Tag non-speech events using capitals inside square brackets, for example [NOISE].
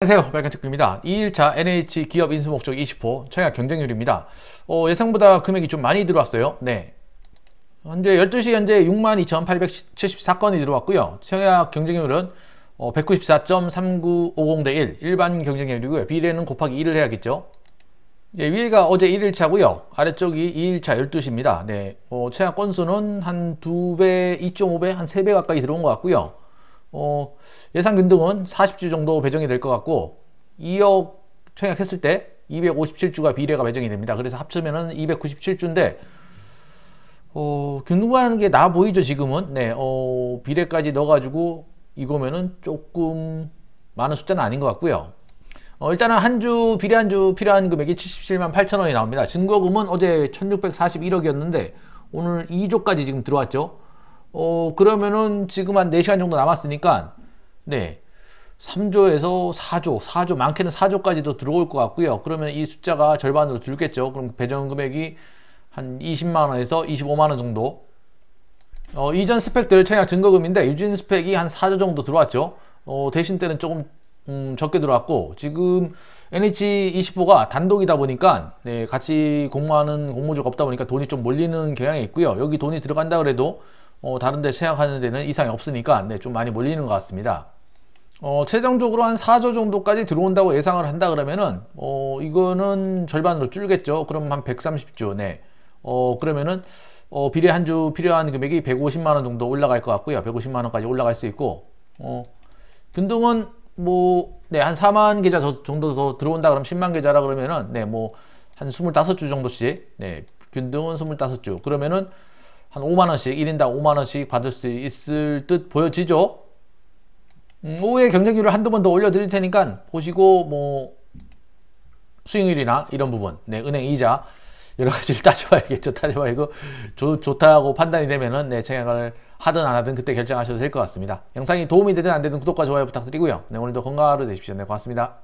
안녕하세요 빨간특구입니다 2일차 NH 기업 인수 목적 20호 청약 경쟁률입니다 어, 예상보다 금액이 좀 많이 들어왔어요 네 현재 12시 현재 62,874건이 들어왔고요 청약 경쟁률은 어, 194.3950대1 일반 경쟁률이고요 비례는 곱하기 1을 해야겠죠 예, 위가 어제 1일차고요 아래쪽이 2일차 12시입니다 네, 어, 청약 건수는 한 2배, 2.5배, 한 3배 가까이 들어온 것 같고요 어, 예상 균등은 40주 정도 배정이 될 것 같고 2억 청약했을 때 257주가 비례가 배정이 됩니다. 그래서 합쳐면은 297주인데 어, 균등하는 게 나아 보이죠 지금은 네, 어, 비례까지 넣어가지고 이거면은 조금 많은 숫자는 아닌 것 같고요. 어, 일단은 한 주 비례 한 주 필요한 금액이 77만 8천 원이 나옵니다. 증거금은 어제 1641억이었는데 오늘 2조까지 지금 들어왔죠. 어, 그러면은 지금 한 4시간 정도 남았으니까, 네. 3조에서 4조, 4조, 많게는 4조까지도 들어올 것 같고요. 그러면 이 숫자가 절반으로 줄겠죠. 그럼 배정 금액이 한 20만원에서 25만원 정도. 어, 이전 스펙들 청약 증거금인데, 유진 스펙이 한 4조 정도 들어왔죠. 어, 대신 때는 조금, 음, 적게 들어왔고, 지금 NH25가 단독이다 보니까, 네, 같이 공모하는 공모주가 없다 보니까 돈이 좀 몰리는 경향이 있고요. 여기 돈이 들어간다 그래도, 어, 다른데 시작하는 데는 이상이 없으니까 네, 좀 많이 몰리는 것 같습니다. 어, 최종적으로 한 4조 정도까지 들어온다고 예상을 한다 그러면은 어, 이거는 절반으로 줄겠죠. 그럼 한 130조 네. 어, 그러면은 어, 비례 한 주 필요한 금액이 150만 원 정도 올라갈 것 같고요. 150만 원까지 올라갈 수 있고 어, 변동은 뭐 네, 한 4만 계좌 정도 더 들어온다 그러면 10만 계좌라 그러면은 네, 뭐한 25주 정도씩 네, 균등은 25주. 그러면은 한 5만원씩 1인당 5만원씩 받을 수 있을 듯 보여지죠 음, 오후에 경쟁률을 한두 번 더 올려드릴 테니까 보시고 뭐 수익률이나 이런 부분 네, 은행 이자 여러 가지를 [LAUGHS] 따져봐야겠죠 따져봐 이거 좋, 다고 판단이 되면은 네, 청약을 하든 안 하든 그때 결정하셔도 될 것 같습니다 영상이 도움이 되든 안 되든 구독과 좋아요 부탁드리고요 네, 오늘도 건강하루 되십시오 네, 고맙습니다